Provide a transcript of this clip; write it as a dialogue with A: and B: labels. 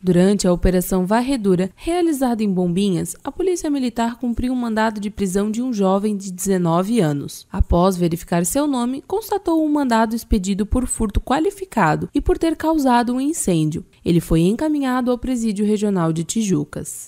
A: Durante a Operação Varredura, realizada em Bombinhas, a Polícia Militar cumpriu um mandado de prisão de um jovem de 19 anos. Após verificar seu nome, constatou um mandado expedido por furto qualificado e por ter causado um incêndio. Ele foi encaminhado ao Presídio Regional de Tijucas.